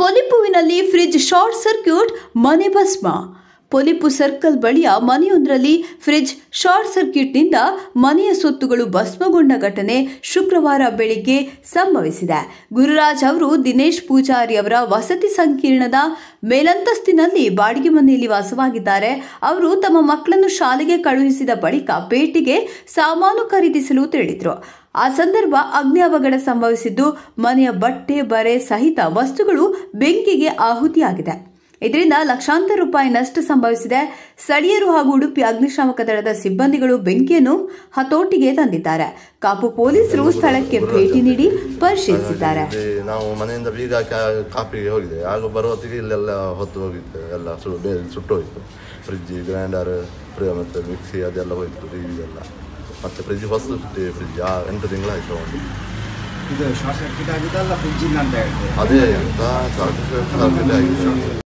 ಪೊಲಿಪುವಿನಲ್ಲಿ fridge short circuit ಮನೆ ಭಸ್ಮ ಪೊಲಿಪು circle ಬಳಿಯ ಮನೆಯೊಂದರಲ್ಲಿ ಫ್ರಿಜ್ ಶಾರ್ಟ್ ಸರ್ಕ್ಯೂಟ್ನಿಂದ ಮನೆಯ ಸೊತ್ತುಗಳು ಭಸ್ಮಗೊಂಡ ಘಟನೆ ಶುಕ್ರವಾರ ಬೆಳಿಗ್ಗೆ ಸಂಭವಿಸಿದೆ ಗುರುರಾಜ್ ಅವರು ದಿನೇಶ್ ಪೂಜಾರಿ ಅವರ ವಸತಿ ಸಂಕೀರ್ಣದ ಮೇಲಂತಸ್ತಿನಲ್ಲಿ ಬಾಡಿಗೆ ಮನೆಯಲ್ಲಿ ವಾಸವಾಗಿದ್ದಾರೆ ಅವರು ತಮ್ಮ ಮಕ್ಕಳನ್ನು ಶಾಲೆಗೆ ಕಳುಹಿಸಿದ ಬಳಿಕ ಪೇಟೆಗೆ ಸಾಮಾನು ಖರೀದಿಸಲು ತೆರಳಿದರು ಆ ಸಂದರ್ಭ ಅಗ್ನಿ ಅವಘಡ ಸಂಭವಿಸಿದ್ದು ಮನೆಯ ಬಟ್ಟೆ ಬರೆ ಸಹಿತ ವಸ್ತುಗಳು ಬೆಂಕಿಗೆ ಆಹುತಿಯಾಗಿದೆ ಇದರಿಂದ ಲಕ್ಷಾಂತರ ರೂಪಾಯಿ ನಷ್ಟ ಸಂಭವಿಸಿದೆ ಸ್ಥಳೀಯರು ಹಾಗೂ ಉಡುಪಿ ಅಗ್ನಿಶಾಮಕ ದಳದ ಸಿಬ್ಬಂದಿಗಳು ಬೆಂಕಿಯನ್ನು ಹತೋಟಿಗೆ ತಂದಿದ್ದಾರೆ ಕಾಪು ಪೊಲೀಸರು ಸ್ಥಳಕ್ಕೆ ಭೇಟಿ ನೀಡಿ ಪರಿಶೀಲಿಸಿದ್ದಾರೆ ನಾವು ಮನೆಯಿಂದ ಬೀಗ ಕಾಪಿಗೆ ಹೋಗಿದೆ ಆಗ ಬರುವತ್ತಿಗೆ ಇಲ್ಲೆಲ್ಲ ಹೊತ್ತು ಹೋಗಿತ್ತು ಎಲ್ಲ ಸುಟ್ಟು ಹೋಯಿತು ಫ್ರಿಜ್ ಗ್ರೈಂಡರ್ ಮತ್ತು ಮಿಕ್ಸಿ ಅದೆಲ್ಲ ಹೋಯಿತು ಟಿವಿ ಎಲ್ಲ ಮತ್ತೆ ಫ್ರಿಜ್ ಹೊಸ ಫ್ರಿಜ್ ಎಂಟು ತಿಂಗಳಾಯ್ತು ಅವನು ಅದೇ ಅಂತ ಶಾರ್ಟ್ ಸರ್ಕ್ಯೂಟ್